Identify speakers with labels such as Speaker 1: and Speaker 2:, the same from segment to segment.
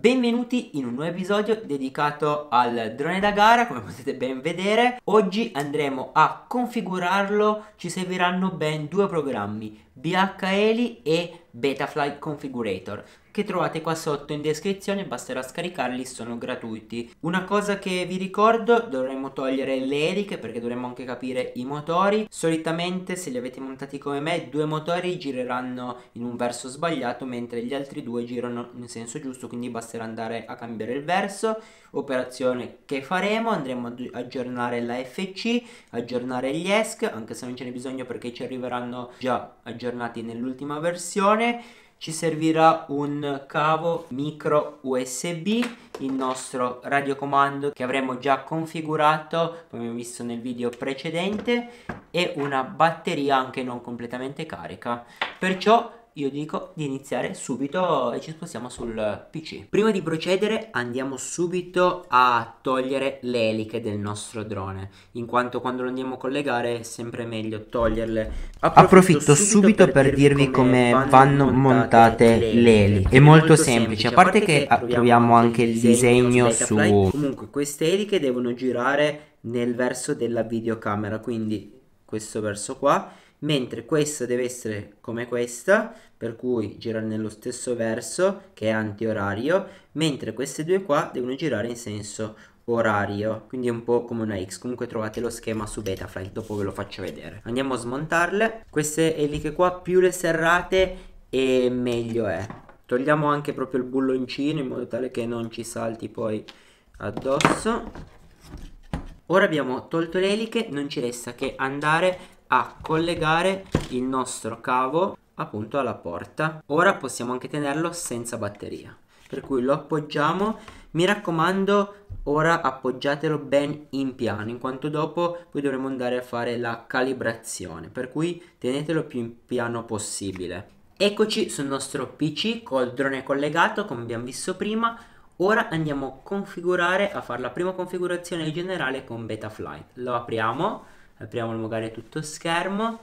Speaker 1: Benvenuti in un nuovo episodio dedicato al drone da gara, come potete ben vedere. Oggi andremo a configurarlo, ci serviranno ben due programmi, BH BHELI e Betaflight Configurator che trovate qua sotto in descrizione, basterà scaricarli, sono gratuiti. Una cosa che vi ricordo, dovremmo togliere le eliche perché dovremmo anche capire i motori. Solitamente se li avete montati come me, due motori gireranno in un verso sbagliato mentre gli altri due girano in senso giusto, quindi basterà andare a cambiare il verso. Operazione che faremo, andremo ad aggiornare la FC, aggiornare gli ESC, anche se non ce n'è bisogno perché ci arriveranno già aggiornati nell'ultima versione ci servirà un cavo micro USB, il nostro radiocomando che avremo già configurato come abbiamo visto nel video precedente e una batteria anche non completamente carica. Perciò io dico di iniziare subito e ci spostiamo sul PC. Prima di procedere andiamo subito a togliere le eliche del nostro drone, in quanto quando lo andiamo a collegare è sempre meglio toglierle. Approfitto, Approfitto subito, per, per dirvi come, vanno montate, montate le eliche. È molto, molto semplice, a parte che troviamo anche il disegno su... Comunque queste eliche devono girare nel verso della videocamera, quindi questo verso qua mentre questa deve essere come questa, per cui girare nello stesso verso che è antiorario, mentre queste due qua devono girare in senso orario, quindi è un po' come una X, comunque trovate lo schema su Betaflight, dopo ve lo faccio vedere. Andiamo a smontarle, queste eliche qua più le serrate e meglio è. Togliamo anche proprio il bulloncino in modo tale che non ci salti poi addosso. Ora abbiamo tolto le eliche, non ci resta che andare a collegare il nostro cavo appunto alla porta ora possiamo anche tenerlo senza batteria per cui lo appoggiamo mi raccomando ora appoggiatelo ben in piano in quanto dopo poi dovremo andare a fare la calibrazione per cui tenetelo più in piano possibile eccoci sul nostro pc col drone collegato come abbiamo visto prima Ora andiamo a configurare, a fare la prima configurazione generale con Betaflight. Lo apriamo, apriamo magari tutto schermo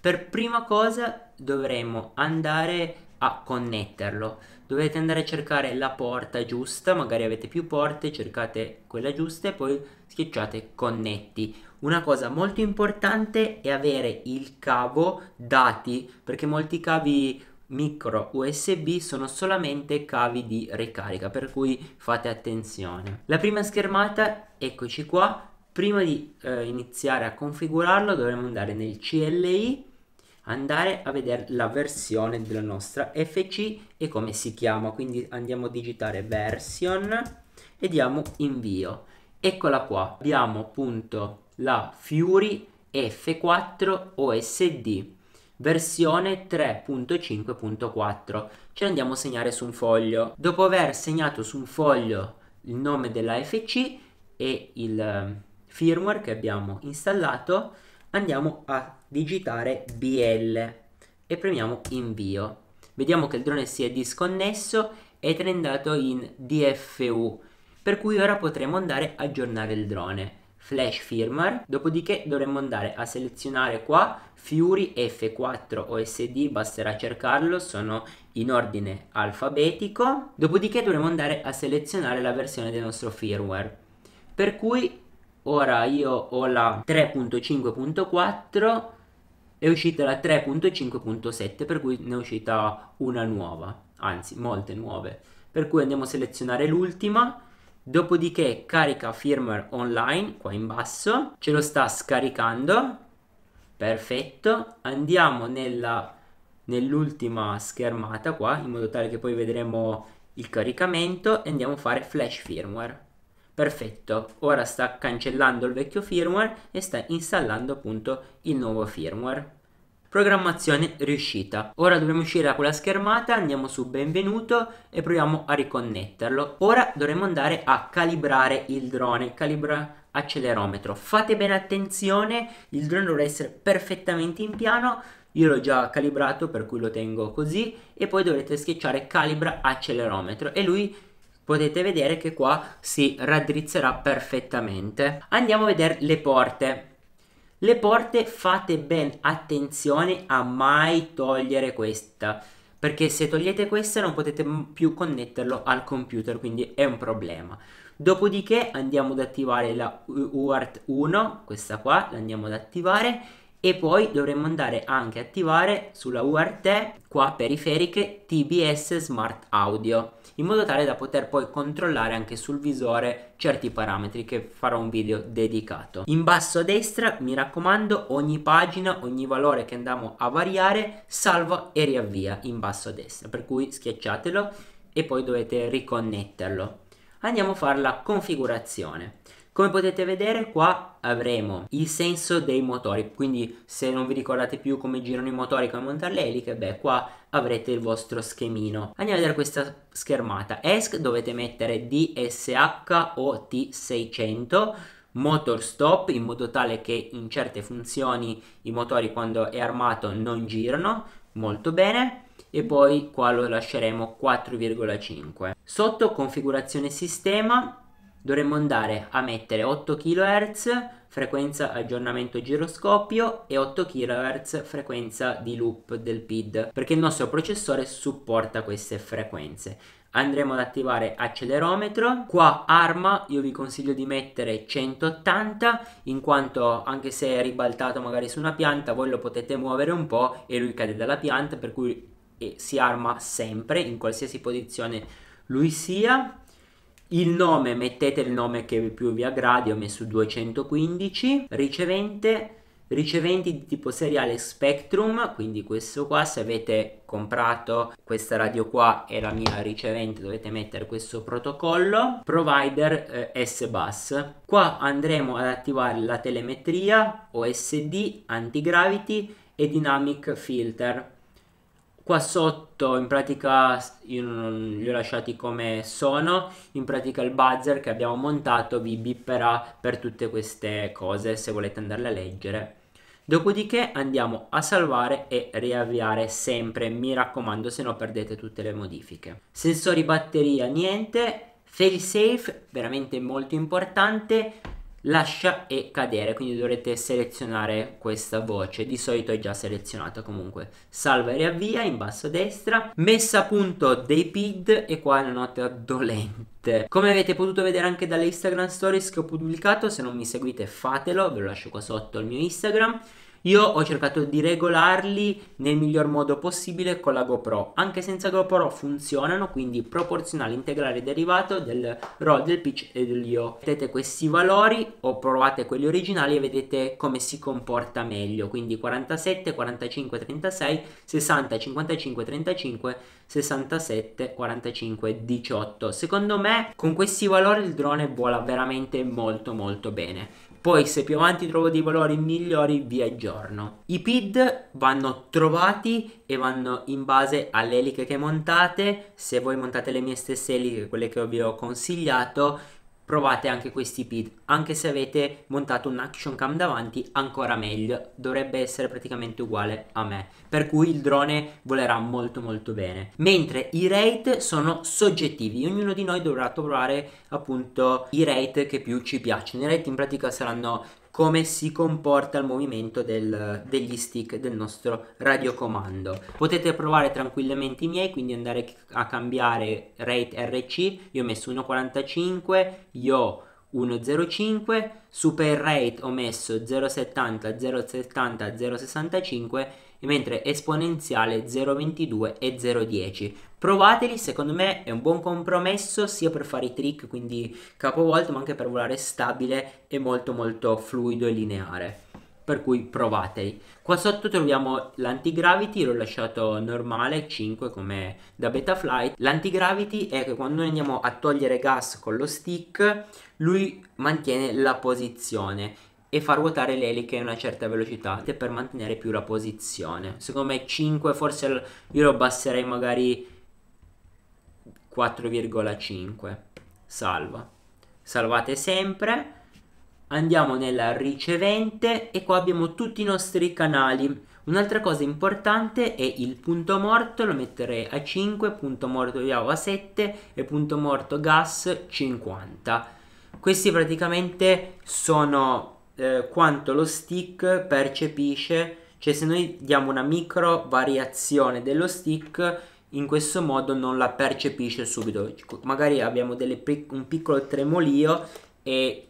Speaker 1: per prima cosa dovremo andare a connetterlo dovete andare a cercare la porta giusta magari avete più porte cercate quella giusta e poi schiacciate connetti una cosa molto importante è avere il cavo dati perché molti cavi micro USB sono solamente cavi di ricarica, per cui fate attenzione. La prima schermata, eccoci qua, prima di eh, iniziare a configurarlo dovremo andare nel CLI andare a vedere la versione della nostra FC e come si chiama quindi andiamo a digitare version e diamo invio eccola qua abbiamo appunto la Fury F4 OSD versione 3.5.4 ce l'andiamo a segnare su un foglio dopo aver segnato su un foglio il nome della FC e il firmware che abbiamo installato andiamo a digitare BL e premiamo invio vediamo che il drone si è disconnesso ed è andato in DFU per cui ora potremo andare a aggiornare il drone flash firmware dopodiché dovremmo andare a selezionare qua Fury F4 OSD basterà cercarlo sono in ordine alfabetico dopodiché dovremo andare a selezionare la versione del nostro firmware per cui ora io ho la 3.5.4 è uscita la 3.5.7 per cui ne è uscita una nuova anzi molte nuove per cui andiamo a selezionare l'ultima dopodiché carica firmware online qua in basso ce lo sta scaricando perfetto andiamo nella nell'ultima schermata qua in modo tale che poi vedremo il caricamento e andiamo a fare flash firmware Perfetto, ora sta cancellando il vecchio firmware e sta installando appunto il nuovo firmware. Programmazione riuscita. Ora dovremo uscire da quella schermata, andiamo su benvenuto e proviamo a riconnetterlo. Ora dovremo andare a calibrare il drone, calibra accelerometro. Fate bene attenzione, il drone dovrà essere perfettamente in piano, io l'ho già calibrato per cui lo tengo così e poi dovrete schiacciare calibra accelerometro e lui potete vedere che qua si raddrizzerà perfettamente andiamo a vedere le porte le porte fate ben attenzione a mai togliere questa perché se togliete questa non potete più connetterlo al computer quindi è un problema dopodiché andiamo ad attivare la UART 1 questa qua l'andiamo ad attivare e poi dovremmo andare anche a attivare sulla UART qua periferiche TBS Smart Audio in modo tale da poter poi controllare anche sul visore certi parametri che farò un video dedicato. In basso a destra mi raccomando ogni pagina, ogni valore che andiamo a variare salva e riavvia in basso a destra per cui schiacciatelo e poi dovete riconnetterlo. Andiamo a fare la configurazione. Come potete vedere qua avremo il senso dei motori, quindi se non vi ricordate più come girano i motori, come montare le eliche, beh qua avrete il vostro schemino. Andiamo a vedere questa schermata, ESC dovete mettere DSH o T600, motor stop in modo tale che in certe funzioni i motori quando è armato non girano, molto bene e poi qua lo lasceremo 4,5 sotto configurazione sistema dovremmo andare a mettere 8 kHz frequenza aggiornamento giroscopio e 8 kHz frequenza di loop del PID perché il nostro processore supporta queste frequenze andremo ad attivare accelerometro qua arma io vi consiglio di mettere 180 in quanto anche se è ribaltato magari su una pianta voi lo potete muovere un po' e lui cade dalla pianta per cui si arma sempre in qualsiasi posizione lui sia il nome, mettete il nome che più vi aggradi, ho messo 215. Ricevente, riceventi di tipo seriale Spectrum, quindi questo qua, se avete comprato questa radio qua è la mia ricevente, dovete mettere questo protocollo, provider eh, S-Bus. Qua andremo ad attivare la telemetria, OSD, anti gravity e dynamic filter qua sotto in pratica io non li ho lasciati come sono in pratica il buzzer che abbiamo montato vi bipperà per tutte queste cose se volete andarle a leggere dopodiché andiamo a salvare e riavviare sempre mi raccomando se no perdete tutte le modifiche sensori batteria niente fail safe veramente molto importante lascia e cadere quindi dovrete selezionare questa voce di solito è già selezionata comunque salva e riavvia in basso a destra messa a punto dei PID e qua è una nota dolente come avete potuto vedere anche dalle Instagram stories che ho pubblicato se non mi seguite fatelo ve lo lascio qua sotto il mio Instagram io ho cercato di regolarli nel miglior modo possibile con la GoPro. Anche senza GoPro funzionano, quindi proporzionale, integrale, derivato del roll, del pitch e dell'IO. Vedete questi valori o provate quelli originali e vedete come si comporta meglio. Quindi 47, 45, 36, 60, 55, 35, 67, 45, 18. Secondo me con questi valori il drone vola veramente molto molto bene. Poi se più avanti trovo dei valori migliori vi aggiorno. I PID vanno trovati e vanno in base alle eliche che montate. Se voi montate le mie stesse eliche, quelle che vi ho consigliato, provate anche questi PID, anche se avete montato un action cam davanti ancora meglio, dovrebbe essere praticamente uguale a me, per cui il drone volerà molto molto bene. Mentre i rate sono soggettivi, ognuno di noi dovrà trovare appunto i rate che più ci piacciono, i rate in pratica saranno come si comporta il movimento del, degli stick del nostro radiocomando. Potete provare tranquillamente i miei, quindi andare a cambiare rate RC, io ho messo 1.45, io 1.05, super rate ho messo 0.70, 0.70, 0.65 mentre esponenziale 0,22 e 0,10. Provateli, secondo me è un buon compromesso sia per fare i trick, quindi capovolto, ma anche per volare stabile e molto molto fluido e lineare per cui provateli. Qua sotto troviamo l'antigravity, l'ho lasciato normale, 5 come da Betaflight. L'antigravity è che quando noi andiamo a togliere gas con lo stick, lui mantiene la posizione e far ruotare le eliche a una certa velocità per mantenere più la posizione. Secondo me 5, forse io lo abbasserei magari 4,5. Salva. Salvate sempre. Andiamo nella ricevente e qua abbiamo tutti i nostri canali. Un'altra cosa importante è il punto morto, lo metterei a 5, punto morto di a 7 e punto morto gas 50. Questi praticamente sono eh, quanto lo stick percepisce, cioè se noi diamo una micro variazione dello stick in questo modo non la percepisce subito, magari abbiamo pic un piccolo tremolio e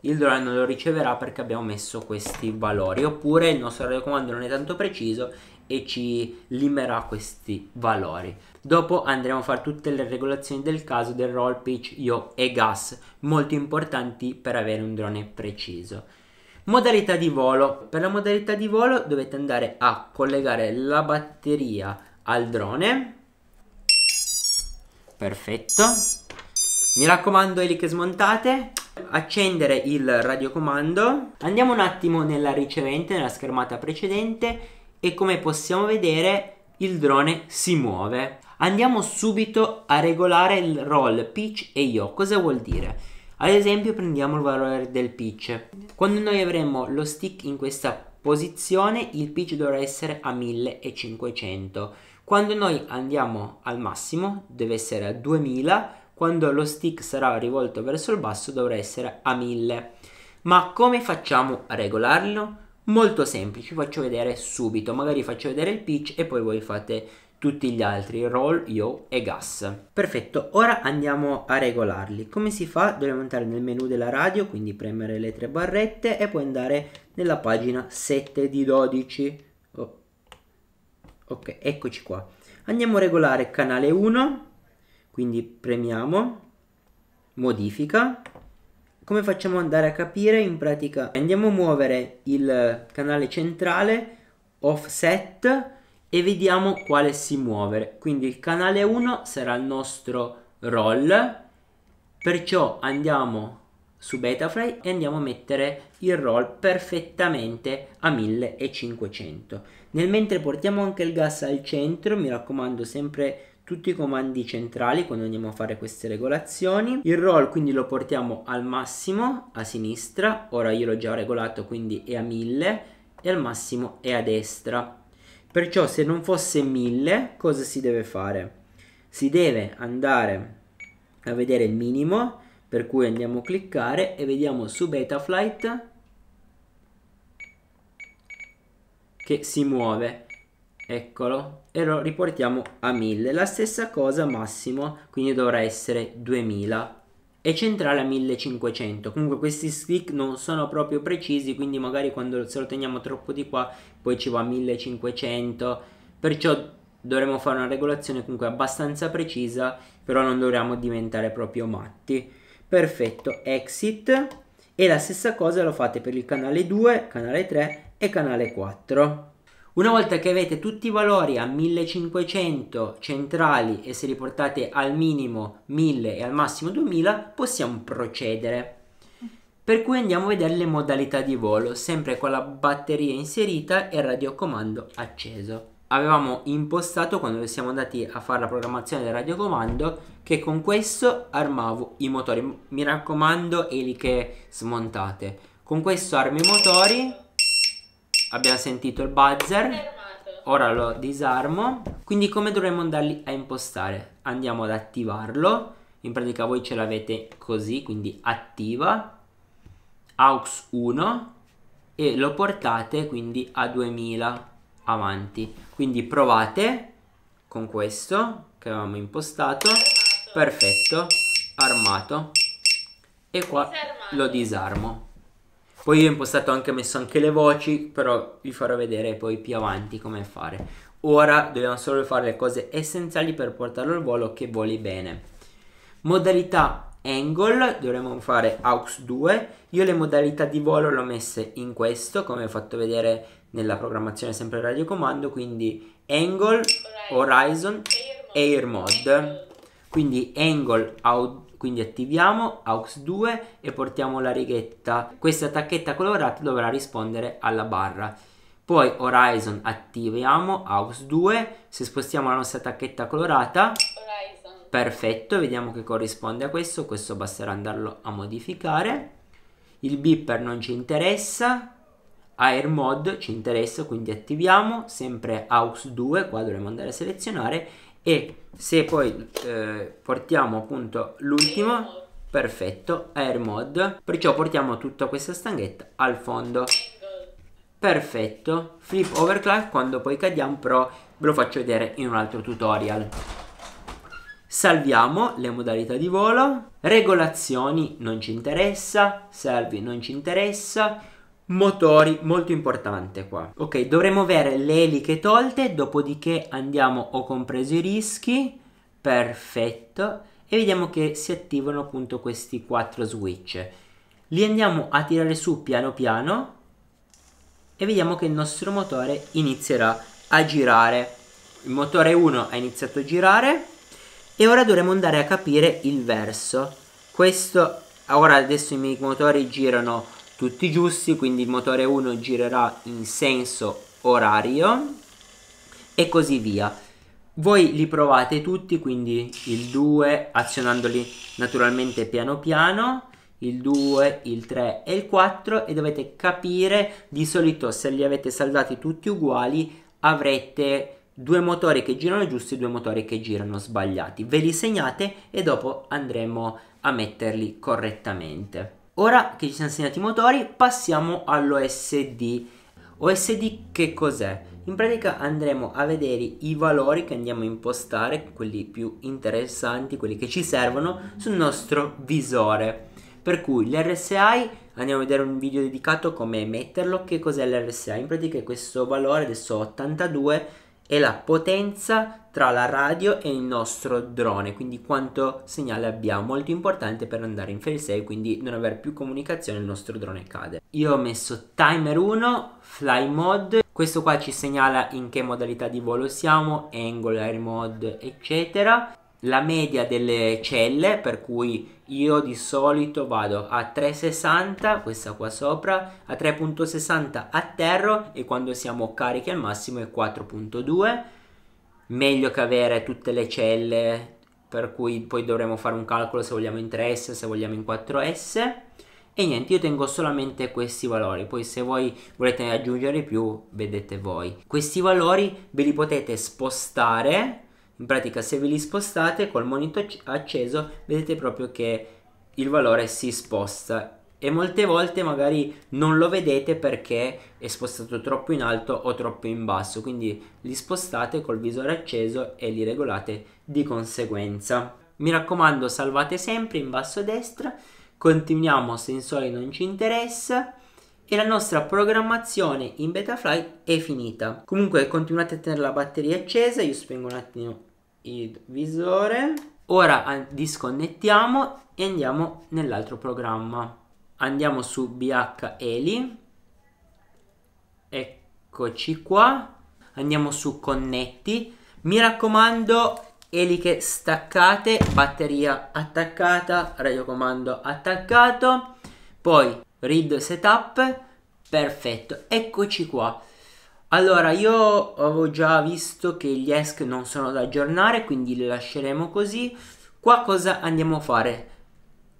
Speaker 1: il drone non lo riceverà perché abbiamo messo questi valori oppure il nostro radiocomando non è tanto preciso e ci limerà questi valori dopo andremo a fare tutte le regolazioni del caso del roll pitch io e gas molto importanti per avere un drone preciso Modalità di volo. Per la modalità di volo dovete andare a collegare la batteria al drone. Perfetto. Mi raccomando Eli smontate. Accendere il radiocomando. Andiamo un attimo nella ricevente, nella schermata precedente e come possiamo vedere il drone si muove. Andiamo subito a regolare il roll, pitch e io. Cosa vuol dire? Ad esempio prendiamo il valore del pitch. Quando noi avremo lo stick in questa posizione il pitch dovrà essere a 1500. Quando noi andiamo al massimo deve essere a 2000, quando lo stick sarà rivolto verso il basso dovrà essere a 1000. Ma come facciamo a regolarlo? Molto semplice, vi faccio vedere subito, magari faccio vedere il pitch e poi voi fate tutti gli altri, roll, yo e gas. Perfetto, ora andiamo a regolarli. Come si fa? Dobbiamo entrare nel menu della radio, quindi premere le tre barrette e poi andare nella pagina 7 di 12. Oh. Ok, eccoci qua. Andiamo a regolare canale 1, quindi premiamo, modifica. Come facciamo ad andare a capire? In pratica andiamo a muovere il canale centrale, offset, e vediamo quale si muove. Quindi il canale 1 sarà il nostro roll, perciò andiamo su Betafly e andiamo a mettere il roll perfettamente a 1500. Nel mentre portiamo anche il gas al centro, mi raccomando sempre tutti i comandi centrali quando andiamo a fare queste regolazioni. Il roll quindi lo portiamo al massimo a sinistra, ora io l'ho già regolato quindi è a 1000 e al massimo è a destra. Perciò se non fosse 1000, cosa si deve fare? Si deve andare a vedere il minimo, per cui andiamo a cliccare e vediamo su Betaflight che si muove. Eccolo, e lo riportiamo a 1000. La stessa cosa massimo, quindi dovrà essere 2000 e centrale a 1500 comunque questi stick non sono proprio precisi quindi magari quando se lo teniamo troppo di qua poi ci va a 1500 perciò dovremmo fare una regolazione comunque abbastanza precisa però non dovremmo diventare proprio matti perfetto exit e la stessa cosa lo fate per il canale 2 canale 3 e canale 4 una volta che avete tutti i valori a 1500 centrali e se li portate al minimo 1000 e al massimo 2000 possiamo procedere. Per cui andiamo a vedere le modalità di volo, sempre con la batteria inserita e il radiocomando acceso. Avevamo impostato quando siamo andati a fare la programmazione del radiocomando che con questo armavo i motori. Mi raccomando, eliche smontate. Con questo armo i motori Abbiamo sentito il buzzer. Ora lo disarmo. Quindi come dovremmo andarli a impostare? Andiamo ad attivarlo. In pratica voi ce l'avete così, quindi attiva. AUX 1 e lo portate quindi a 2000 avanti. Quindi provate con questo che avevamo impostato. Armato. Perfetto, armato. E qua disarmato. lo disarmo. Poi io ho impostato anche, messo anche le voci, però vi farò vedere poi più avanti come fare. Ora dobbiamo solo fare le cose essenziali per portarlo al volo che voli bene. Modalità angle, dovremmo fare aux 2. Io le modalità di volo le ho messe in questo, come ho fatto vedere nella programmazione sempre radiocomando, quindi angle, horizon, air mode. Quindi angle out, quindi attiviamo aux 2 e portiamo la righetta questa tacchetta colorata dovrà rispondere alla barra poi horizon attiviamo aux 2 se spostiamo la nostra tacchetta colorata horizon. perfetto vediamo che corrisponde a questo questo basterà andarlo a modificare il beeper non ci interessa Air Mod ci interessa, quindi attiviamo sempre AUX2, qua dovremmo andare a selezionare e se poi eh, portiamo appunto l'ultimo perfetto air mode perciò portiamo tutta questa stanghetta al fondo perfetto flip overclock quando poi cadiamo però ve lo faccio vedere in un altro tutorial salviamo le modalità di volo regolazioni non ci interessa salvi non ci interessa motori molto importante qua ok dovremo avere le eliche tolte dopodiché andiamo ho compreso i rischi perfetto e vediamo che si attivano appunto questi quattro switch li andiamo a tirare su piano piano e vediamo che il nostro motore inizierà a girare il motore 1 ha iniziato a girare e ora dovremo andare a capire il verso questo ora adesso i miei motori girano tutti giusti, quindi il motore 1 girerà in senso orario e così via. Voi li provate tutti, quindi il 2 azionandoli naturalmente piano piano, il 2, il 3 e il 4 e dovete capire di solito se li avete saldati tutti uguali avrete due motori che girano giusti e due motori che girano sbagliati. Ve li segnate e dopo andremo a metterli correttamente. Ora che ci siamo segnati i motori passiamo all'OSD. OSD che cos'è? In pratica andremo a vedere i valori che andiamo a impostare, quelli più interessanti, quelli che ci servono sul nostro visore. Per cui l'RSI andiamo a vedere un video dedicato come metterlo, che cos'è l'RSI? In pratica è questo valore, adesso 82, è la potenza tra la radio e il nostro drone, quindi quanto segnale abbiamo, molto importante per andare in fail 6, quindi non avere più comunicazione il nostro drone cade. Io ho messo timer 1, fly mode, questo qua ci segnala in che modalità di volo siamo, angle, air mode eccetera, la media delle celle per cui io di solito vado a 360 questa qua sopra a 3.60 atterro e quando siamo carichi al massimo è 4.2 meglio che avere tutte le celle per cui poi dovremo fare un calcolo se vogliamo in 3S se vogliamo in 4S e niente io tengo solamente questi valori poi se voi volete aggiungere più vedete voi questi valori ve li potete spostare in pratica se ve li spostate col monitor acceso vedete proprio che il valore si sposta e molte volte magari non lo vedete perché è spostato troppo in alto o troppo in basso quindi li spostate col visore acceso e li regolate di conseguenza mi raccomando salvate sempre in basso a destra continuiamo sensori non ci interessa e la nostra programmazione in Betafly è finita. Comunque continuate a tenere la batteria accesa, io spengo un attimo il visore. Ora disconnettiamo e andiamo nell'altro programma. Andiamo su BH Eli. Eccoci qua. Andiamo su connetti. Mi raccomando, eliche staccate, batteria attaccata, radiocomando attaccato. Poi read setup perfetto eccoci qua allora io avevo già visto che gli ESC non sono da aggiornare quindi li lasceremo così qua cosa andiamo a fare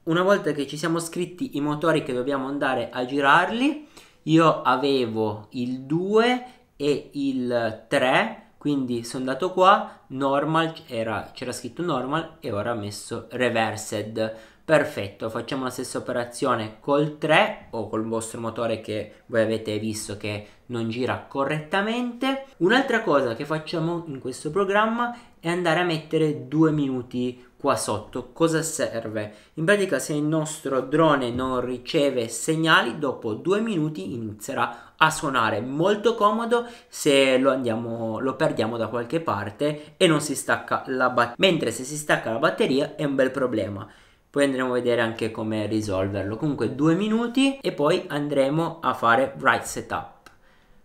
Speaker 1: una volta che ci siamo scritti i motori che dobbiamo andare a girarli io avevo il 2 e il 3 quindi sono andato qua normal c'era scritto normal e ora ho messo reversed Perfetto, facciamo la stessa operazione col 3 o col vostro motore che voi avete visto che non gira correttamente. Un'altra cosa che facciamo in questo programma è andare a mettere due minuti qua sotto. Cosa serve? In pratica se il nostro drone non riceve segnali, dopo due minuti inizierà a suonare molto comodo se lo, andiamo, lo perdiamo da qualche parte e non si stacca la batteria. Mentre se si stacca la batteria è un bel problema poi andremo a vedere anche come risolverlo comunque due minuti e poi andremo a fare write setup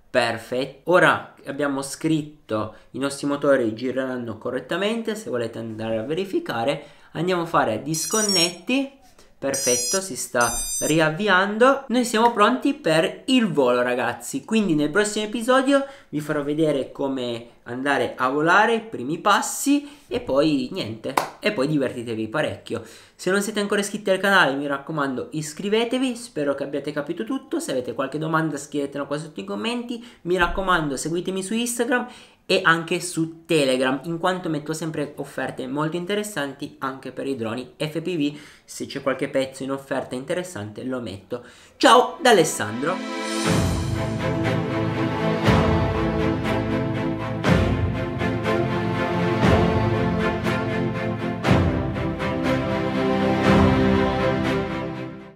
Speaker 1: Perfetto. Ora abbiamo scritto i nostri motori gireranno correttamente, se volete andare a verificare, andiamo a fare disconnetti Perfetto, si sta riavviando. Noi siamo pronti per il volo, ragazzi. Quindi nel prossimo episodio vi farò vedere come andare a volare, i primi passi e poi niente. E poi divertitevi parecchio. Se non siete ancora iscritti al canale, mi raccomando, iscrivetevi. Spero che abbiate capito tutto. Se avete qualche domanda, scrivetela qua sotto i commenti. Mi raccomando, seguitemi su Instagram e anche su Telegram, in quanto metto sempre offerte molto interessanti anche per i droni FPV. Se c'è qualche pezzo in offerta interessante lo metto. Ciao da Alessandro!